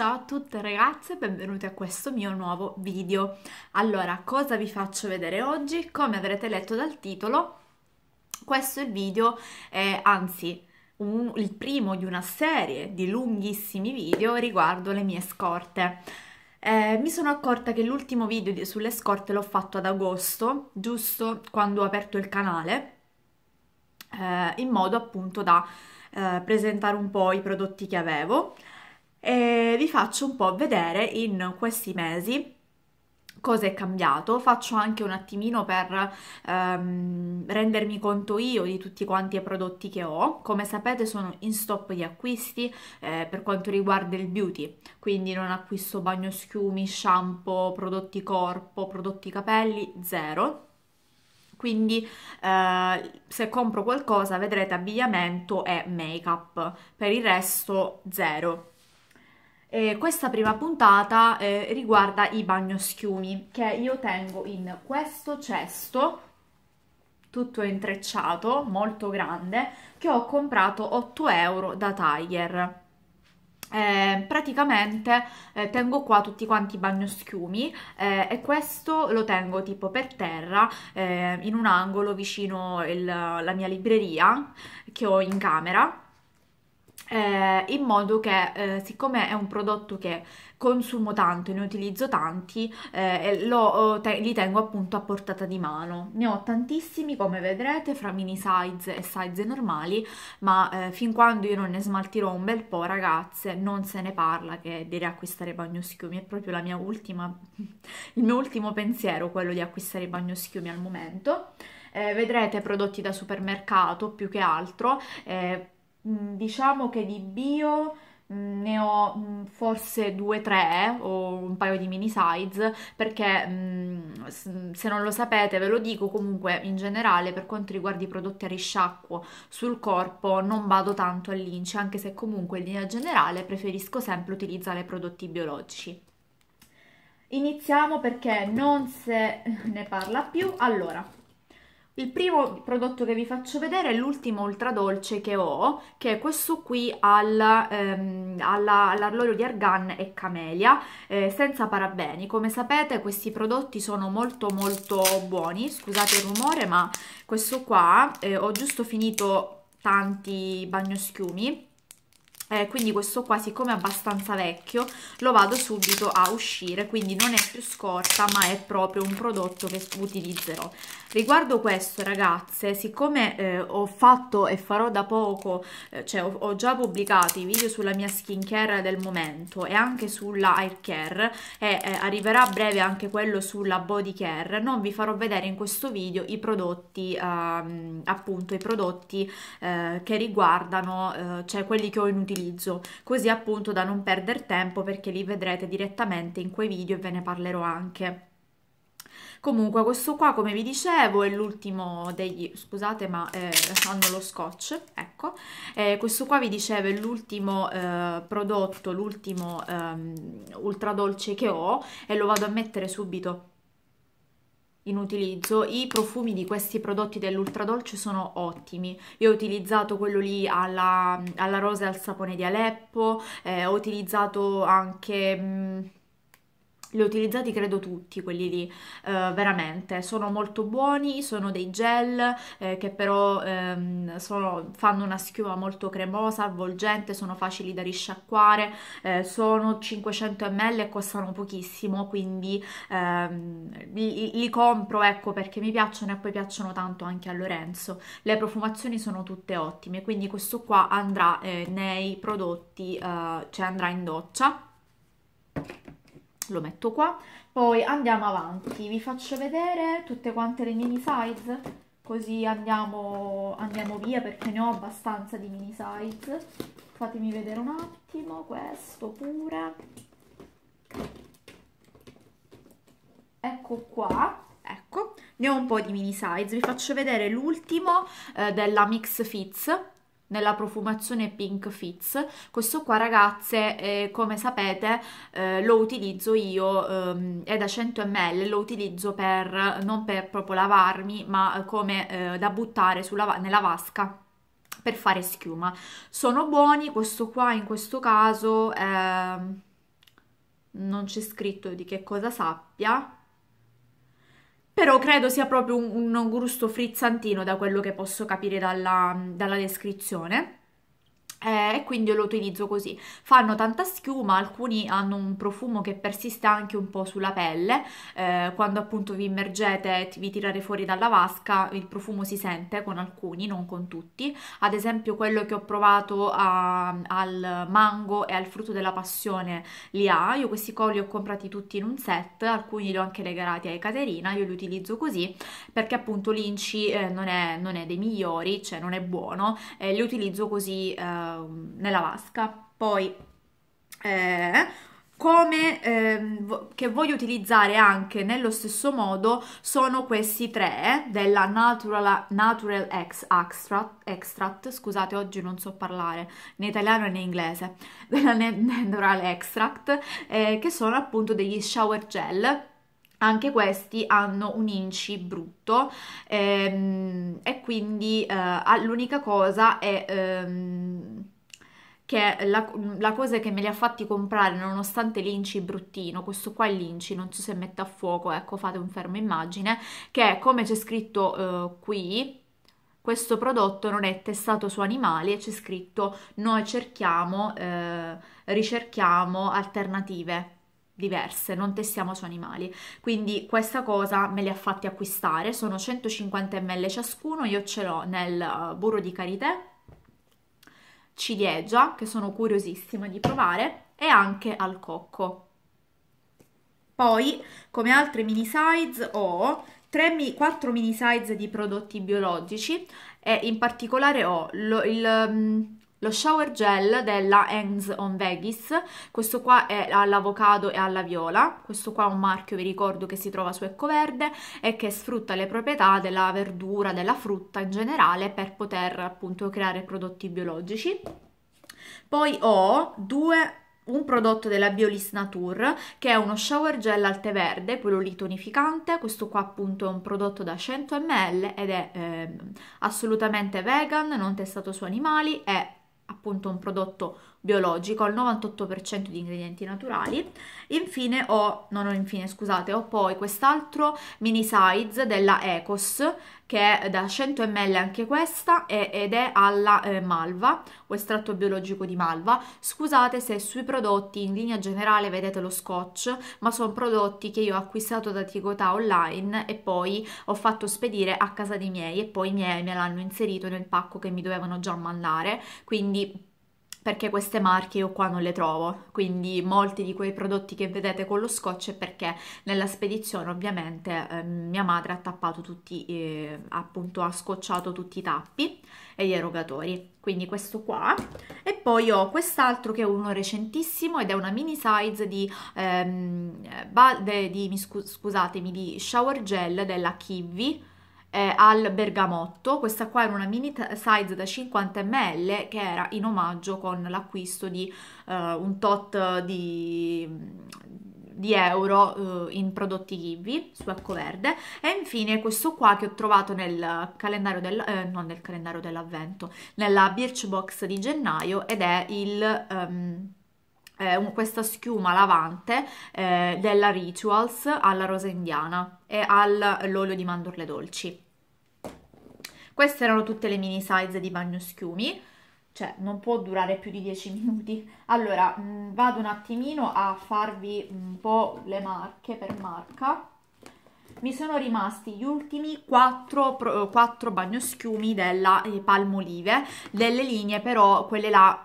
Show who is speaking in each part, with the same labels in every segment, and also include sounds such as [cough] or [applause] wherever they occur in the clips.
Speaker 1: Ciao a tutte ragazze, benvenute a questo mio nuovo video. Allora, cosa vi faccio vedere oggi? Come avrete letto dal titolo, questo è il video, eh, anzi un, il primo di una serie di lunghissimi video riguardo le mie scorte. Eh, mi sono accorta che l'ultimo video sulle scorte l'ho fatto ad agosto, giusto quando ho aperto il canale, eh, in modo appunto da eh, presentare un po' i prodotti che avevo e vi faccio un po' vedere in questi mesi cosa è cambiato, faccio anche un attimino per ehm, rendermi conto io di tutti quanti i prodotti che ho, come sapete sono in stop di acquisti eh, per quanto riguarda il beauty, quindi non acquisto bagnoschiumi, shampoo, prodotti corpo, prodotti capelli, zero. Quindi eh, se compro qualcosa vedrete abbigliamento e make up, per il resto zero. Eh, questa prima puntata eh, riguarda i bagnoschiumi che io tengo in questo cesto tutto intrecciato, molto grande, che ho comprato 8 euro da Tiger. Eh, praticamente eh, tengo qua tutti quanti i bagnoschiumi eh, e questo lo tengo tipo per terra eh, in un angolo vicino alla mia libreria che ho in camera eh, in modo che eh, siccome è un prodotto che consumo tanto e ne utilizzo tanti eh, lo, te, li tengo appunto a portata di mano ne ho tantissimi come vedrete fra mini size e size normali ma eh, fin quando io non ne smaltirò un bel po' ragazze non se ne parla che di riacquistare bagnoschiumi è proprio la mia ultima il mio ultimo pensiero quello di acquistare i bagnoschiumi al momento eh, vedrete prodotti da supermercato più che altro eh, Mm, diciamo che di bio mm, ne ho mm, forse due o tre eh, o un paio di mini size perché se non lo sapete ve lo dico comunque in generale per quanto riguarda i prodotti a risciacquo sul corpo non vado tanto all'ince anche se comunque in linea generale preferisco sempre utilizzare prodotti biologici iniziamo perché non se ne parla più allora il primo prodotto che vi faccio vedere è l'ultimo ultra dolce che ho, che è questo qui al, ehm, all'olio all di argan e camelia, eh, senza parabeni. Come sapete questi prodotti sono molto molto buoni, scusate il rumore ma questo qua eh, ho giusto finito tanti bagnoschiumi eh, quindi questo qua siccome è abbastanza vecchio lo vado subito a uscire quindi non è più scorta ma è proprio un prodotto che utilizzerò riguardo questo ragazze siccome eh, ho fatto e farò da poco eh, cioè ho, ho, già pubblicato i video sulla mia skin care del momento e anche sulla hair care e eh, arriverà a breve anche quello sulla body care non vi farò vedere in questo video i prodotti ehm, appunto i prodotti eh, che riguardano eh, cioè quelli che ho inutilizzato utilizzo, così appunto da non perdere tempo perché li vedrete direttamente in quei video e ve ne parlerò anche. Comunque questo qua come vi dicevo è l'ultimo degli, scusate ma eh, hanno lo scotch, ecco, eh, questo qua vi dicevo è l'ultimo eh, prodotto, l'ultimo ehm, ultra dolce che ho e lo vado a mettere subito in utilizzo. I profumi di questi prodotti dell'Ultra Dolce sono ottimi. Io ho utilizzato quello lì alla, alla rosa e al sapone di Aleppo, eh, ho utilizzato anche... Mh, mm, li ho utilizzati credo tutti quelli lì, eh, veramente, sono molto buoni, sono dei gel eh, che però ehm, sono, fanno una schiuma molto cremosa, avvolgente, sono facili da risciacquare, eh, sono 500 ml e costano pochissimo, quindi ehm, li, li, compro ecco perché mi piacciono e poi piacciono tanto anche a Lorenzo. Le profumazioni sono tutte ottime, quindi questo qua andrà eh, nei prodotti, eh, cioè andrà in doccia lo metto qua, poi andiamo avanti, vi faccio vedere tutte quante le mini size, così andiamo, andiamo via perché ne ho abbastanza di mini size, fatemi vedere un attimo, questo pure, ecco qua, ecco, ne ho un po' di mini size, vi faccio vedere l'ultimo eh, della Mix Fits, nella profumazione Pink Fizz. Questo qua ragazze, eh, come sapete, eh, lo utilizzo io, ehm, è da 100 ml, lo utilizzo per, non per proprio lavarmi, ma come eh, da buttare sulla, nella vasca per fare schiuma. Sono buoni, questo qua in questo caso ehm, non c'è scritto di che cosa sappia, però credo sia proprio un, un gusto frizzantino da quello che posso capire dalla, dalla descrizione. Eh, e eh, quindi lo utilizzo così. Fanno tanta schiuma, alcuni hanno un profumo che persiste anche un po' sulla pelle, eh, quando appunto vi immergete vi tirate fuori dalla vasca il profumo si sente con alcuni, non con tutti. Ad esempio quello che ho provato a, ehm, al mango e al frutto della passione li ha, io questi qua li ho comprati tutti in un set, alcuni li ho anche regalati a Caterina, io li utilizzo così perché appunto l'inci eh, non, non, è, dei migliori, cioè non è buono, eh, li utilizzo così eh, Ehm, nella vasca. Poi, eh, come ehm, che voglio utilizzare anche nello stesso modo sono questi tre eh, della Natural, Natural Ex, Extract, Extract, scusate oggi non so parlare né italiano né inglese, [laughs] della Natural Extract eh, che sono appunto degli shower gel anche questi hanno un inci brutto ehm, e quindi eh, l'unica cosa è ehm, che la, la, cosa che me li ha fatti comprare nonostante l'inci bruttino, questo qua è l'inci, non so se mette a fuoco, ecco fate un fermo immagine, che come c'è scritto eh, qui, questo prodotto non è testato su animali e c'è scritto noi cerchiamo, eh, ricerchiamo alternative diverse, non testiamo su animali. Quindi questa cosa me li ha fatti acquistare, sono 150 ml ciascuno, io ce l'ho nel eh, burro di karité, ciliegia, che sono curiosissima di provare, e anche al cocco. Poi, come altre mini size, ho 3, 4 mini size di prodotti biologici e in particolare ho lo, il mm, lo shower gel della Hands on Vegas, questo qua è all'avocado e alla viola, questo qua è un marchio, vi ricordo, che si trova su Eccoverde e che sfrutta le proprietà della verdura, della frutta in generale per poter appunto creare prodotti biologici. Poi ho due un prodotto della Biolis Nature che è uno shower gel al tè verde, quello tonificante, questo qua appunto è un prodotto da 100 ml ed è eh, assolutamente vegan, non testato su animali, è appunto un prodotto biologico al 98% di ingredienti naturali. Infine ho, no, no, infine scusate, ho poi quest'altro mini size della Ecos che è da 100 ml anche questa ed è alla eh, malva o estratto biologico di malva. Scusate se sui prodotti in linea generale vedete lo scotch, ma sono prodotti che io ho acquistato da Ticotà online e poi ho fatto spedire a casa dei miei e poi i miei me l'hanno inserito nel pacco che mi dovevano già mandare, quindi perché queste marche io qua non le trovo, quindi molti di quei prodotti che vedete con lo scotch è perché nella spedizione ovviamente eh, mia madre ha tappato tutti, eh, appunto ha scocciato tutti i tappi e gli erogatori, quindi questo qua e poi ho quest'altro che è uno recentissimo ed è una mini size di, ehm, eh, di, scusatemi, di shower gel della Kiwi eh, al bergamotto, questa qua era una mini size da 50 ml che era in omaggio con l'acquisto di eh, un tot di, di euro eh, in prodotti Ghibli su Ecoverde e infine questo qua che ho trovato nel calendario del, eh, non nel calendario dell'avvento nella Birchbox di gennaio ed è il um, eh, questa schiuma lavante eh, della Rituals alla rosa indiana e all'olio di mandorle dolci. Queste erano tutte le mini size di bagno schiumi, cioè non può durare più di 10 minuti. Allora, mh, mm, vado un attimino a farvi un po' le marche per marca. Mi sono rimasti gli ultimi 4, 4 bagnoschiumi della eh, Palmolive, delle linee però quelle là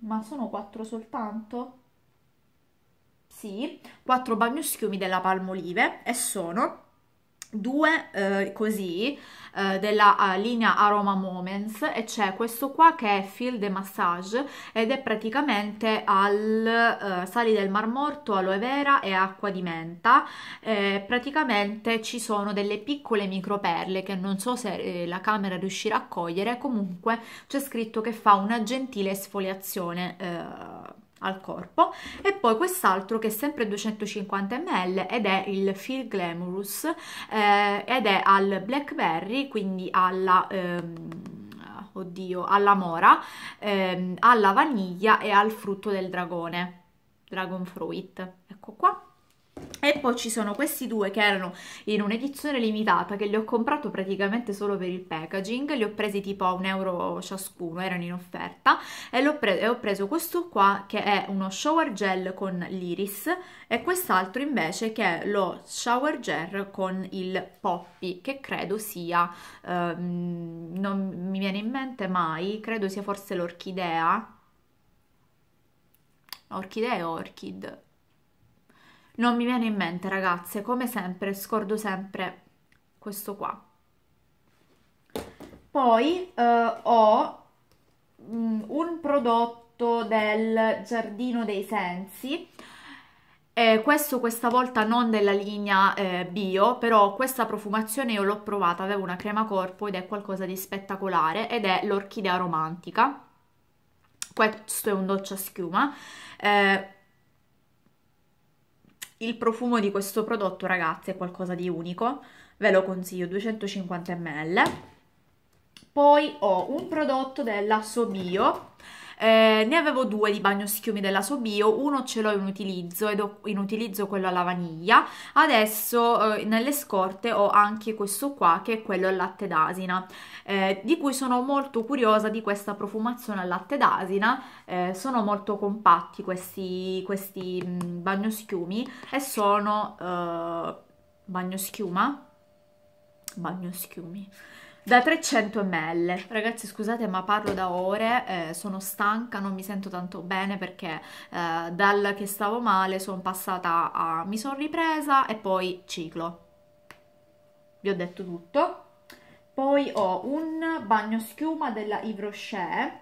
Speaker 1: ma sono quattro soltanto? Sì, quattro bagnoschiumi della Palmolive e sono due eh, così eh, della eh, linea Aroma Moments e c'è questo qua che è Feel the Massage ed è praticamente al uh, sali del mar morto, aloe vera e acqua di menta eh, praticamente ci sono delle piccole microperle che non so se la camera riuscirà a cogliere comunque c'è scritto che fa una gentile esfoliazione al corpo e poi quest'altro che è sempre 250 ml ed è il Feel Glamorous eh, ed è al Blackberry quindi alla... Ehm, oddio, alla mora, ehm, alla vaniglia e al frutto del dragone, dragon fruit, ecco qua. E poi ci sono questi due che erano in un'edizione limitata che li ho comprato praticamente solo per il packaging, li ho presi tipo a un euro ciascuno, erano in offerta e, pre- e ho preso questo qua che è uno shower gel con l'iris e quest'altro invece che è lo shower gel con il poppy che credo sia, ehm, non mi viene in mente mai, credo sia forse l'orchidea, orchidea e orchid non mi viene in mente, ragazze, come sempre, scordo sempre questo qua. Poi eh, ho mh, mm, un prodotto del Giardino dei Sensi, eh, questo questa volta non della linea eh, bio, però questa profumazione io l'ho provata, avevo una crema corpo ed è qualcosa di spettacolare ed è l'orchidea romantica. Questo è un doccia schiuma. Eh, il profumo di questo prodotto, ragazzi, è qualcosa di unico. Ve lo consiglio, 250 ml. Poi ho un prodotto della Sobio eh, ne avevo due di bagno schiumi della Sobio, uno ce l'ho in utilizzo ed ho in utilizzo quello alla vaniglia. Adesso eh, nelle scorte ho anche questo qua che è quello al latte d'asina, eh, di cui sono molto curiosa di questa profumazione al latte d'asina. Eh, sono molto compatti questi, questi mh, mm, bagno schiumi e sono eh, bagno schiuma, bagno schiumi da 300 ml. Ragazzi, scusate, ma parlo da ore, eh, sono stanca, non mi sento tanto bene perché eh, dal che stavo male sono passata a mi sono ripresa e poi ciclo. Vi ho detto tutto. Poi ho un bagno schiuma della Yves Rocher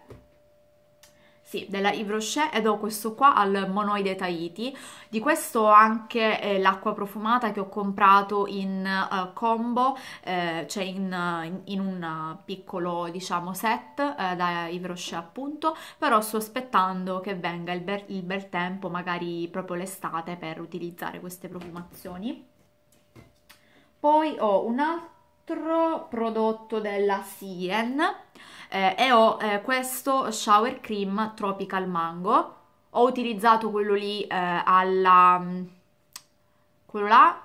Speaker 1: sì, della Yves Rocher ed ho questo qua al monoide Tahiti, di questo ho anche eh, l'acqua profumata che ho comprato in uh, combo, eh, cioè in, in, in, un eh, piccolo diciamo set eh, da Yves Rocher appunto, però sto aspettando che venga il, ber- il bel tempo, magari proprio l'estate per utilizzare queste profumazioni. Poi ho un altro altro prodotto della Sien eh, e ho eh, questo shower cream tropical mango. Ho utilizzato quello lì eh, alla... Mm, quello là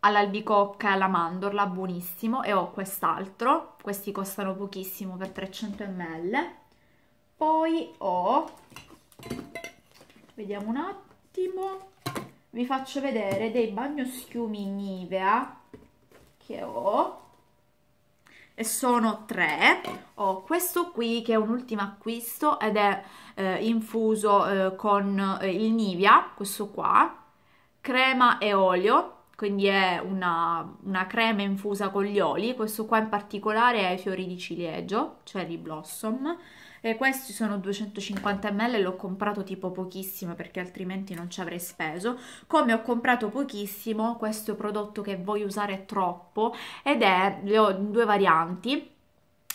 Speaker 1: all'albicocca e alla mandorla, buonissimo, e ho quest'altro, questi costano pochissimo per 300 ml. Poi ho, vediamo un attimo, vi faccio vedere dei bagnoschiumi Nivea che ho, e sono tre. Ho questo qui che è un ultimo acquisto ed è eh, infuso eh, con eh, il Nivea, questo qua, crema e olio, quindi è una, una, crema infusa con gli oli, questo qua in particolare è fiori di ciliegio, cherry blossom, eh, questi sono 250 ml l'ho comprato tipo pochissimo perché altrimenti non ci avrei speso come ho comprato pochissimo questo prodotto che voglio usare troppo ed è, le ho due varianti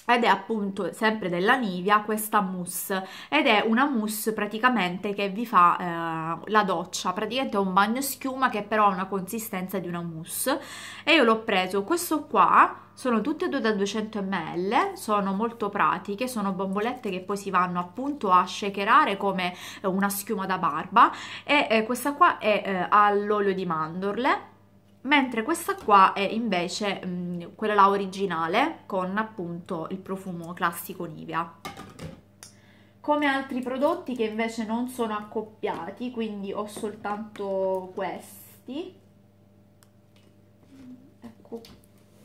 Speaker 1: ed è appunto sempre della Nivea questa mousse ed è una mousse praticamente che vi fa eh, la doccia praticamente è un bagno schiuma che però ha una consistenza di una mousse e io l'ho preso questo qua sono tutte e due da 200 ml, sono molto pratiche, sono bombolette che poi si vanno appunto a shakerare come eh, una schiuma da barba e eh, questa qua è eh, all'olio di mandorle mentre questa qua è invece mh, quella là originale con appunto il profumo classico Nivea come altri prodotti che invece non sono accoppiati quindi ho soltanto questi ecco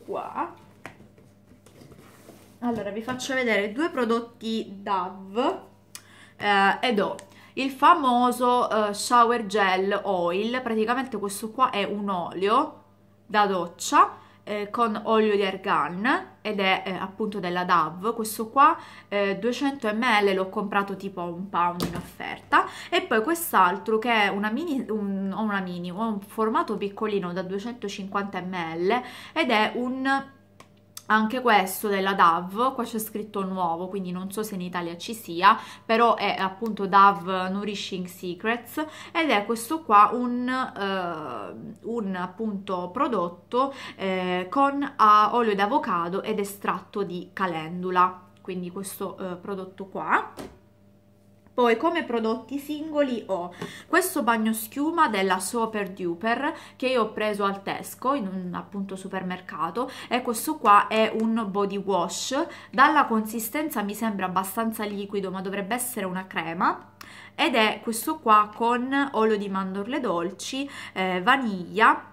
Speaker 1: qua allora vi faccio vedere due prodotti DAV eh, ed ho il famoso uh, shower gel oil, praticamente questo qua è un olio da doccia eh, con olio di argan ed è eh, appunto della DAV, questo qua eh, 200 ml l'ho comprato tipo un pound in offerta e poi quest'altro che è una mini, un, una mini, un formato piccolino da 250 ml ed è un anche questo della DAV, qua c'è scritto nuovo, quindi non so se in Italia ci sia, però è appunto DAV Nourishing Secrets ed è questo qua un, eh, un appunto prodotto eh, con ah, olio d'avocado ed estratto di calendula, quindi questo eh, prodotto qua poi come prodotti singoli ho questo bagno schiuma della Super Duper che io ho preso al Tesco in un appunto supermercato e questo qua è un body wash dalla consistenza mi sembra abbastanza liquido ma dovrebbe essere una crema ed è questo qua con olio di mandorle dolci, eh, vaniglia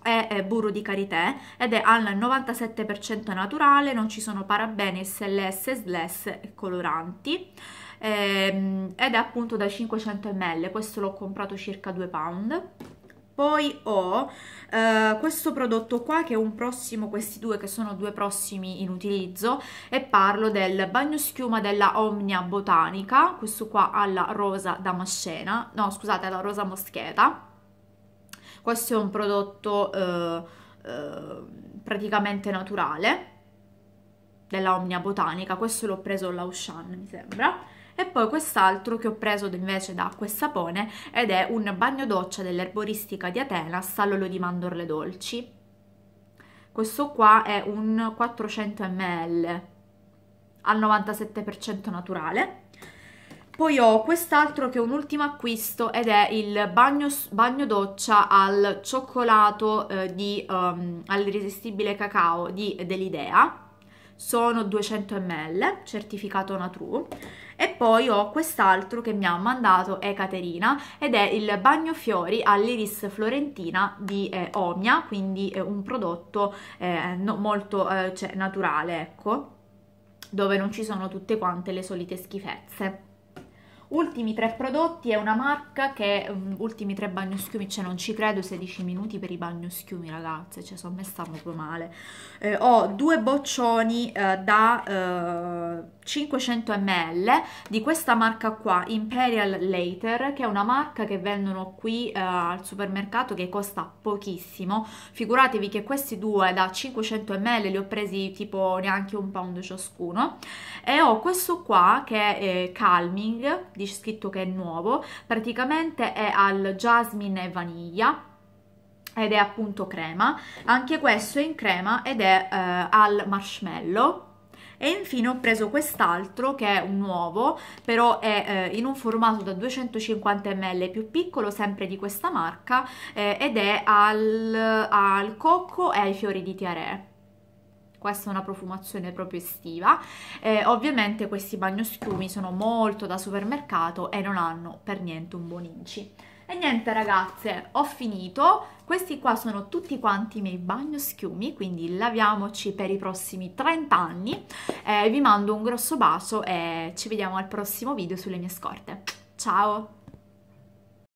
Speaker 1: è eh, burro di karité ed è al 97% naturale, non ci sono parabeni, SLS, SLS e coloranti ehm, ed è appunto da 500 ml, questo l'ho comprato circa 2 pound. Poi ho eh, questo prodotto qua che è un prossimo, questi due che sono due prossimi in utilizzo e parlo del bagno schiuma della Omnia Botanica, questo qua alla rosa damascena, no scusate alla rosa moscheta. Questo è un prodotto eh, eh, praticamente naturale della Omnia Botanica, questo l'ho preso alla Ushan mi sembra e poi quest'altro che ho preso invece da e sapone ed è un bagno doccia dell'erboristica di Atena all'olio di mandorle dolci. Questo qua è un 400 ml al 97% naturale. Poi ho quest'altro che è un ultimo acquisto ed è il bagno, bagno doccia al cioccolato eh, di, um, ehm, all'irresistibile cacao di Delidea sono 200 ml, certificato Natru. E poi ho quest'altro che mi ha mandato Ecaterina ed è il bagno fiori all'iris florentina di eh, Omia, quindi è eh, un prodotto eh, no, molto eh, cioè, naturale, ecco, dove non ci sono tutte quante le solite schifezze. Ultimi tre prodotti è una marca che, mm, ultimi tre bagnoschiumi, cioè non ci credo 16 minuti per i bagnoschiumi ragazze, cioè sono messa proprio male. Eh, ho due boccioni eh, da... Eh, 500 ml di questa marca qua Imperial Later che è una marca che vendono qui eh, al supermercato che costa pochissimo figuratevi che questi due da 500 ml li ho presi tipo neanche un pound ciascuno e ho questo qua che è eh, Calming dice scritto che è nuovo praticamente è al jasmine e vaniglia ed è appunto crema anche questo è in crema ed è eh, al marshmallow e infine ho preso quest'altro che è un nuovo però è eh, in un formato da 250 ml più piccolo sempre di questa marca eh, ed è al, al cocco e ai fiori di tiare questa è una profumazione proprio estiva eh, ovviamente questi bagnoschiumi sono molto da supermercato e non hanno per niente un buon inci e niente ragazze, ho finito. Questi qua sono tutti quanti i miei bagnoschiumi, quindi laviamoci per i prossimi 30 anni. Eh, vi mando un grosso bacio e ci vediamo al prossimo video sulle mie scorte. Ciao!